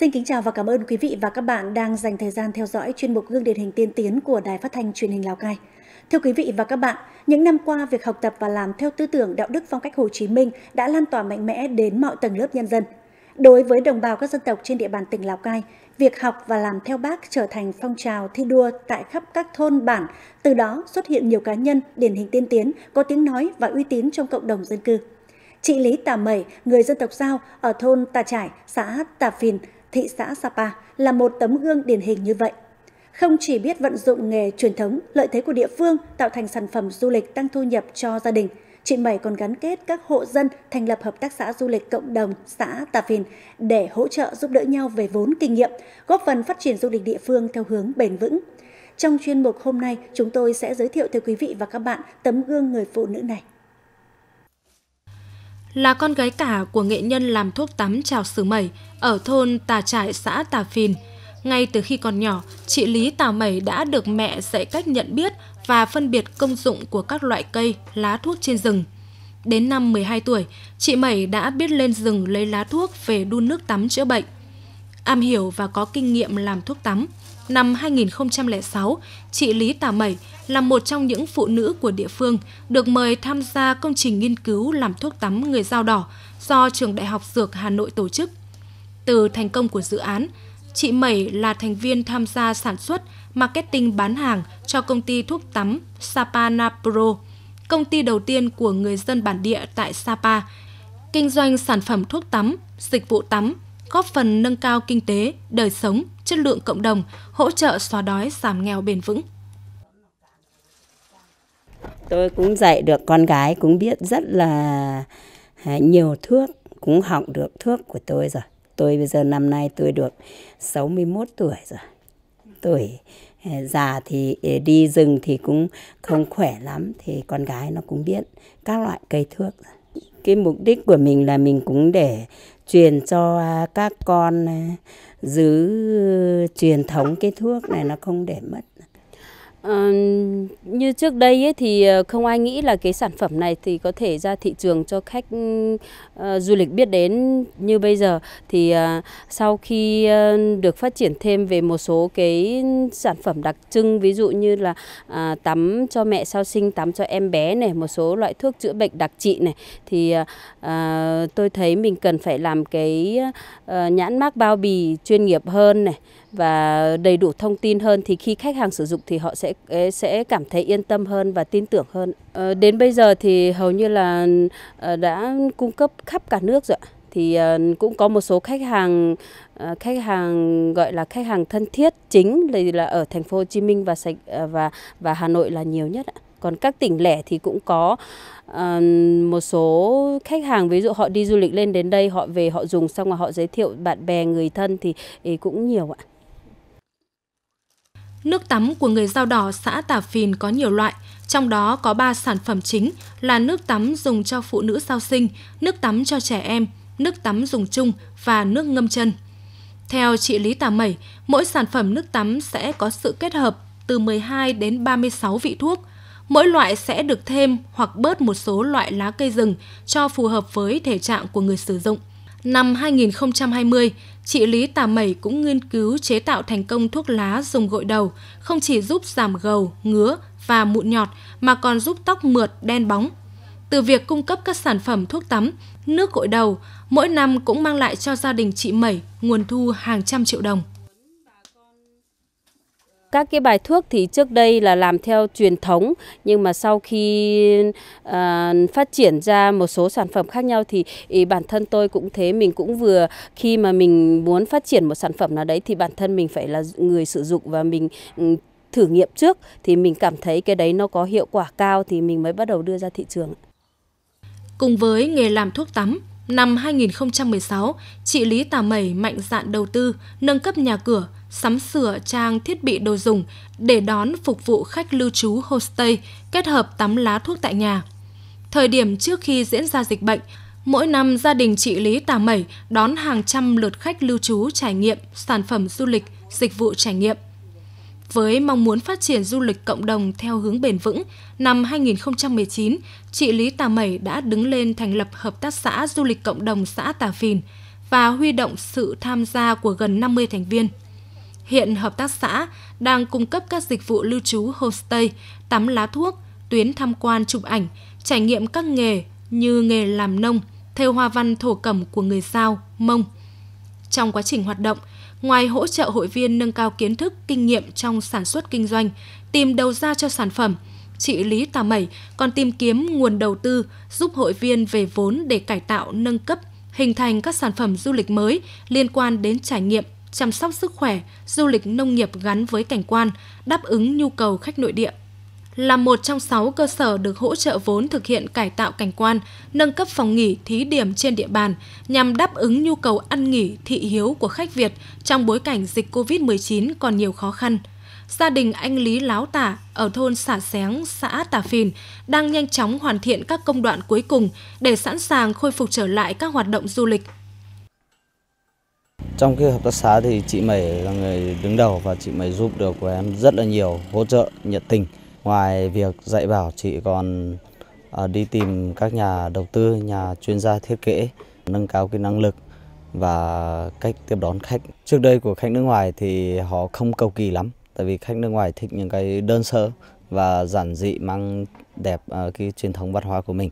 Xin kính chào và cảm ơn quý vị và các bạn đang dành thời gian theo dõi chuyên mục Gương điển hình tiên tiến của Đài Phát thanh Truyền hình Lào Cai. Thưa quý vị và các bạn, những năm qua việc học tập và làm theo tư tưởng đạo đức phong cách Hồ Chí Minh đã lan tỏa mạnh mẽ đến mọi tầng lớp nhân dân. Đối với đồng bào các dân tộc trên địa bàn tỉnh Lào Cai, việc học và làm theo bác trở thành phong trào thi đua tại khắp các thôn bản, từ đó xuất hiện nhiều cá nhân điển hình tiên tiến, có tiếng nói và uy tín trong cộng đồng dân cư. Chị Lý Tà Mẩy, người dân tộc Giao ở thôn Tà Trải, xã Tà Phìn, thị xã Sapa là một tấm gương điển hình như vậy. Không chỉ biết vận dụng nghề truyền thống, lợi thế của địa phương tạo thành sản phẩm du lịch tăng thu nhập cho gia đình, chị Bảy còn gắn kết các hộ dân thành lập hợp tác xã du lịch cộng đồng xã Tà Phìn để hỗ trợ giúp đỡ nhau về vốn kinh nghiệm, góp phần phát triển du lịch địa phương theo hướng bền vững. Trong chuyên mục hôm nay, chúng tôi sẽ giới thiệu tới quý vị và các bạn tấm gương người phụ nữ này là con gái cả của nghệ nhân làm thuốc tắm Trào sử Mẩy ở thôn Tà Trải xã Tà Phìn. Ngay từ khi còn nhỏ, chị Lý Tào Mẩy đã được mẹ dạy cách nhận biết và phân biệt công dụng của các loại cây, lá thuốc trên rừng. Đến năm 12 tuổi, chị Mẩy đã biết lên rừng lấy lá thuốc về đun nước tắm chữa bệnh. Am hiểu và có kinh nghiệm làm thuốc tắm, Năm 2006, chị Lý Tà Mẩy là một trong những phụ nữ của địa phương được mời tham gia công trình nghiên cứu làm thuốc tắm người dao đỏ do Trường Đại học Dược Hà Nội tổ chức. Từ thành công của dự án, chị Mẩy là thành viên tham gia sản xuất, marketing bán hàng cho công ty thuốc tắm Sapana Pro, công ty đầu tiên của người dân bản địa tại Sapa, kinh doanh sản phẩm thuốc tắm, dịch vụ tắm, góp phần nâng cao kinh tế, đời sống chất lượng cộng đồng, hỗ trợ xóa đói, giảm nghèo bền vững. Tôi cũng dạy được con gái cũng biết rất là à, nhiều thước, cũng học được thước của tôi rồi. Tôi bây giờ năm nay tôi được 61 tuổi rồi. Tuổi à, già thì à, đi rừng thì cũng không khỏe lắm thì con gái nó cũng biết các loại cây thước rồi cái mục đích của mình là mình cũng để truyền cho à, các con à, giữ ờ, truyền thống cái thuốc này nó không để mất như trước đây ấy, thì ờ, không ai nghĩ là cái sản phẩm này thì có thể ra thị trường cho khách uh, du lịch biết đến như bây giờ thì uh, sau khi uh, được phát triển thêm về một số cái sản phẩm đặc trưng ví dụ như là uh, tắm cho mẹ sau sinh tắm cho em bé này một số loại thuốc chữa bệnh đặc trị này thì uh, tôi thấy mình cần phải làm cái uh, nhãn mác bao bì chuyên nghiệp hơn này và đầy đủ thông tin hơn thì khi khách hàng sử dụng thì họ sẽ sẽ cảm thấy yên tâm hơn và tin tưởng hơn. Ờ, đến bây giờ thì hầu như là ờ, đã cung cấp khắp cả nước rồi ạ thì ờ, cũng có một số khách hàng khách hàng gọi là khách hàng thân thiết chính là ở thành phố Hồ Chí Minh và sạch và và Hà Nội là nhiều nhất ạ. Còn các tỉnh lẻ thì cũng có một số khách hàng ví dụ họ đi du lịch lên đến đây họ về họ dùng xong rồi họ giới thiệu bạn bè người thân thì cũng nhiều ạ. Nước tắm của người dao đỏ xã Tà Phìn có nhiều loại, trong đó có 3 sản phẩm chính là nước tắm dùng cho phụ nữ sau sinh, nước tắm cho trẻ em, nước tắm dùng chung và nước ngâm chân. Theo chị Lý Tà Mẩy, mỗi sản phẩm nước tắm sẽ có sự kết hợp từ 12 đến 36 vị thuốc. Mỗi loại sẽ được thêm hoặc bớt một số loại lá cây rừng cho phù hợp với thể trạng của người sử dụng. Năm 2020, chị Lý Tà Mẩy cũng nghiên cứu chế tạo thành công thuốc lá dùng gội đầu, không chỉ giúp giảm gầu, ngứa và mụn nhọt mà còn giúp tóc mượt, đen bóng. Từ việc cung cấp các sản phẩm thuốc tắm, nước gội đầu, mỗi năm cũng mang lại cho gia đình chị Mẩy nguồn thu hàng trăm triệu đồng các cái bài thuốc thì trước đây là làm theo truyền thống nhưng mà sau khi uh, phát triển ra một số sản phẩm khác nhau thì ý, bản thân tôi cũng thế mình cũng vừa khi mà mình muốn phát triển một sản phẩm nào đấy thì bản thân mình phải là người sử dụng và mình ừ, thử nghiệm trước thì mình cảm thấy cái đấy nó có hiệu quả cao thì mình mới bắt đầu đưa ra thị trường. Cùng với nghề làm thuốc tắm, Năm 2016, chị Lý Tà Mẩy mạnh dạn đầu tư, nâng cấp nhà cửa, sắm sửa trang thiết bị đồ dùng để đón phục vụ khách lưu trú hostel kết hợp tắm lá thuốc tại nhà. Thời điểm trước khi diễn ra dịch bệnh, mỗi năm gia đình chị Lý Tà Mẩy đón hàng trăm lượt khách lưu trú trải nghiệm sản phẩm du lịch, dịch vụ trải nghiệm. Với mong muốn phát triển du lịch cộng đồng theo hướng bền vững, năm 2019, chị Lý Tà Mẩy đã đứng lên thành lập Hợp tác xã Du lịch Cộng đồng xã Tà Phìn và huy động sự tham gia của gần 50 thành viên. Hiện Hợp tác xã đang cung cấp các dịch vụ lưu trú hostel, tắm lá thuốc, tuyến tham quan chụp ảnh, trải nghiệm các nghề như nghề làm nông, theo hoa văn thổ cẩm của người Sao, Mông. Trong quá trình hoạt động, ngoài hỗ trợ hội viên nâng cao kiến thức, kinh nghiệm trong sản xuất kinh doanh, tìm đầu ra cho sản phẩm, chị Lý Tà Mẩy còn tìm kiếm nguồn đầu tư giúp hội viên về vốn để cải tạo, nâng cấp, hình thành các sản phẩm du lịch mới liên quan đến trải nghiệm, chăm sóc sức khỏe, du lịch nông nghiệp gắn với cảnh quan, đáp ứng nhu cầu khách nội địa là một trong sáu cơ sở được hỗ trợ vốn thực hiện cải tạo cảnh quan, nâng cấp phòng nghỉ thí điểm trên địa bàn nhằm đáp ứng nhu cầu ăn nghỉ thị hiếu của khách Việt trong bối cảnh dịch COVID-19 còn nhiều khó khăn. Gia đình anh Lý Láo Tả ở thôn Xả Xéng, xã Tà Phìn đang nhanh chóng hoàn thiện các công đoạn cuối cùng để sẵn sàng khôi phục trở lại các hoạt động du lịch trong cái hợp tác xã thì chị Mẩy là người đứng đầu và chị Mẩy giúp được của em rất là nhiều hỗ trợ nhiệt tình Ngoài việc dạy bảo, chị còn ờ, đi tìm các nhà đầu tư, nhà chuyên gia thiết kế, nâng cao cái năng lực và cách tiếp đón khách. Trước đây của khách nước ngoài thì họ không cầu kỳ lắm, tại vì khách nước ngoài thích những cái đơn sơ và giản dị mang đẹp ờ, cái truyền thống văn hóa của mình.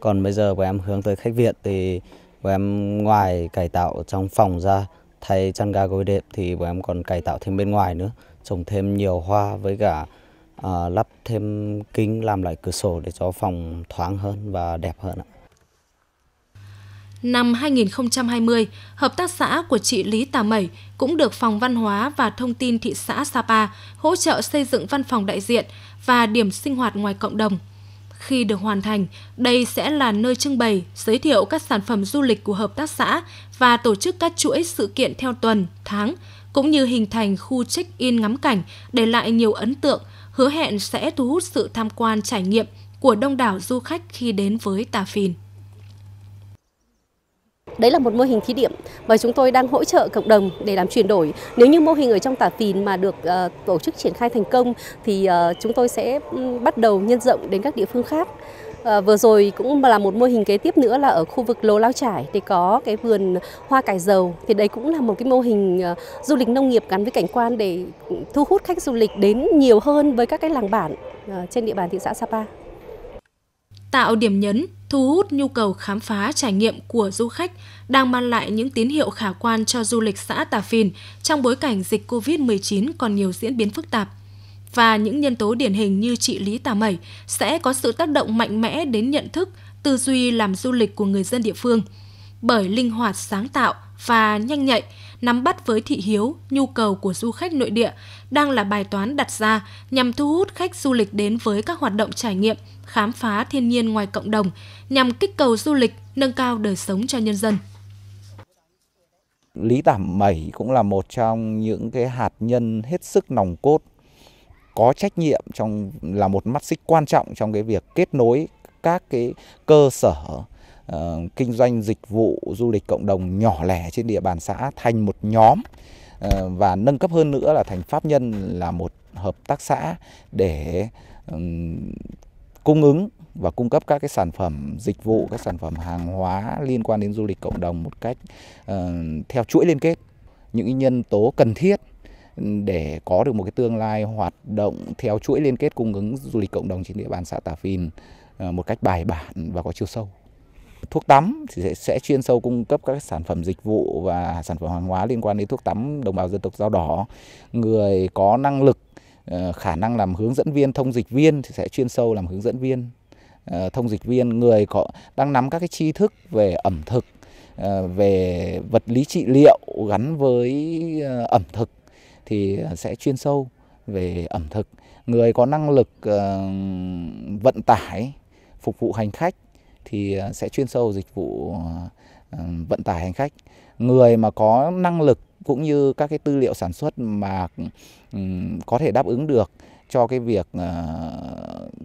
Còn bây giờ của em hướng tới khách Việt thì của em ngoài cải tạo trong phòng ra thay chăn ga gối đệm thì của em còn cải tạo thêm bên ngoài nữa trồng thêm nhiều hoa với cả à, lắp thêm kính làm lại cửa sổ để cho phòng thoáng hơn và đẹp hơn ạ. Năm 2020, hợp tác xã của chị Lý Tà Mẩy cũng được Phòng Văn hóa và Thông tin thị xã Sapa hỗ trợ xây dựng văn phòng đại diện và điểm sinh hoạt ngoài cộng đồng. Khi được hoàn thành, đây sẽ là nơi trưng bày, giới thiệu các sản phẩm du lịch của hợp tác xã và tổ chức các chuỗi sự kiện theo tuần, tháng, cũng như hình thành khu check-in ngắm cảnh, để lại nhiều ấn tượng – hứa hẹn sẽ thu hút sự tham quan trải nghiệm của đông đảo du khách khi đến với Tà Phìn. Đấy là một mô hình thí điểm mà chúng tôi đang hỗ trợ cộng đồng để làm chuyển đổi. Nếu như mô hình ở trong tà Phìn mà được uh, tổ chức triển khai thành công thì uh, chúng tôi sẽ bắt đầu nhân rộng đến các địa phương khác. Ờ, vừa rồi cũng là một mô hình kế tiếp nữa là ở khu vực lô Lao Trải thì có cái vườn hoa cải dầu thì đấy cũng là một cái mô hình ờ, du lịch nông nghiệp gắn với cảnh quan để thu hút khách du lịch đến nhiều hơn với các cái làng bản ờ, trên địa bàn thị xã Sapa. Tạo điểm nhấn, thu hút nhu cầu khám phá trải nghiệm của du khách đang mang lại những tín hiệu khả quan cho du lịch xã Tà Phìn trong bối cảnh dịch COVID-19 còn nhiều diễn biến phức tạp và những nhân tố điển hình như chị Lý Tà Mẩy sẽ có sự tác động mạnh mẽ đến nhận thức, tư duy làm du lịch của người dân địa phương. Bởi linh hoạt sáng tạo và nhanh nhạy, nắm bắt với thị hiếu, nhu cầu của du khách nội địa đang là bài toán đặt ra nhằm thu hút khách du lịch đến với các hoạt động trải nghiệm, khám phá thiên nhiên ngoài cộng đồng, nhằm kích cầu du lịch, nâng cao đời sống cho nhân dân. Lý Tảm Mẩy cũng là một trong những cái hạt nhân hết sức nòng cốt có trách nhiệm trong là một mắt xích quan trọng trong cái việc kết nối các cái cơ sở uh, kinh doanh dịch vụ du lịch cộng đồng nhỏ lẻ trên địa bàn xã thành một nhóm uh, và nâng cấp hơn nữa là thành pháp nhân là một hợp tác xã để um, cung ứng và cung cấp các cái sản phẩm dịch vụ, các sản phẩm hàng hóa liên quan đến du lịch cộng đồng một cách uh, theo chuỗi liên kết. Những nhân tố cần thiết để có được một cái tương lai hoạt động theo chuỗi liên kết cung ứng du lịch cộng đồng trên địa bàn xã Tà Phìn ờ, một cách bài bản và có chiều sâu. Thuốc tắm thì sẽ, sẽ chuyên sâu cung cấp các sản phẩm dịch vụ và sản phẩm hàng hóa liên quan đến thuốc tắm đồng bào dân tộc dao đỏ. Người có năng lực, ờ, khả năng làm hướng dẫn viên, thông dịch viên thì sẽ chuyên sâu làm hướng dẫn viên, ờ, thông dịch viên. Người có đang nắm các cái tri thức về ẩm thực, về vật lý trị liệu gắn với ẩm thực thì sẽ chuyên sâu về ẩm thực người có năng lực ờ, vận tải phục vụ hành khách thì ờ, sẽ chuyên sâu dịch vụ ờ, vận tải hành khách người mà có năng lực cũng như các cái tư liệu sản xuất mà có thể đáp ứng được cho cái việc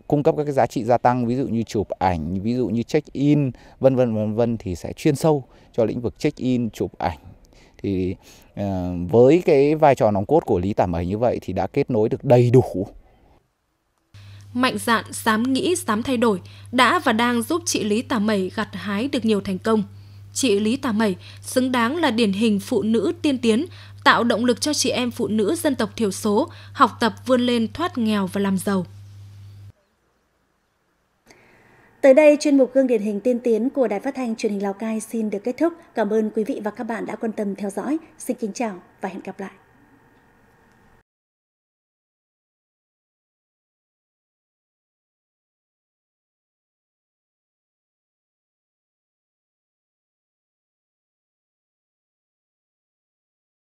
cung cấp các cái giá trị gia tăng ví dụ như chụp ảnh ví dụ như check in vân vân vân vân thì sẽ chuyên sâu cho lĩnh vực check in chụp ảnh thì ờ, với cái vai trò nòng cốt của Lý Tả Mẩy như vậy thì đã kết nối được đầy đủ mạnh dạn, dám nghĩ, dám thay đổi, đã và đang giúp chị Lý Tả Mẩy gặt hái được nhiều thành công. Chị Lý Tả Mẩy xứng đáng là điển hình phụ nữ tiên tiến, tạo động lực cho chị em phụ nữ dân tộc thiểu số học tập vươn lên thoát nghèo và làm giàu. Tới đây, chuyên mục Gương Điển hình tiên tiến của Đài Phát thanh truyền hình Lào Cai xin được kết thúc. Cảm ơn quý vị và các bạn đã quan tâm theo dõi. Xin kính chào và hẹn gặp lại.